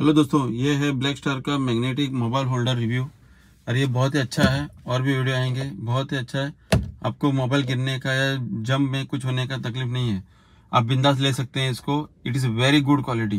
hello दोस्तों ये है ब्लैक स्टार का मैग्नेटिक मोबाइल होल्डर रिव्यू और ये बहुत ही अच्छा है और भी वीडियो आएंगे बहुत ही अच्छा है आपको मोबाइल गिरने का या जंप में कुछ होने का तकलीफ नहीं है आप बिंदास ले सकते हैं इसको it is very good quality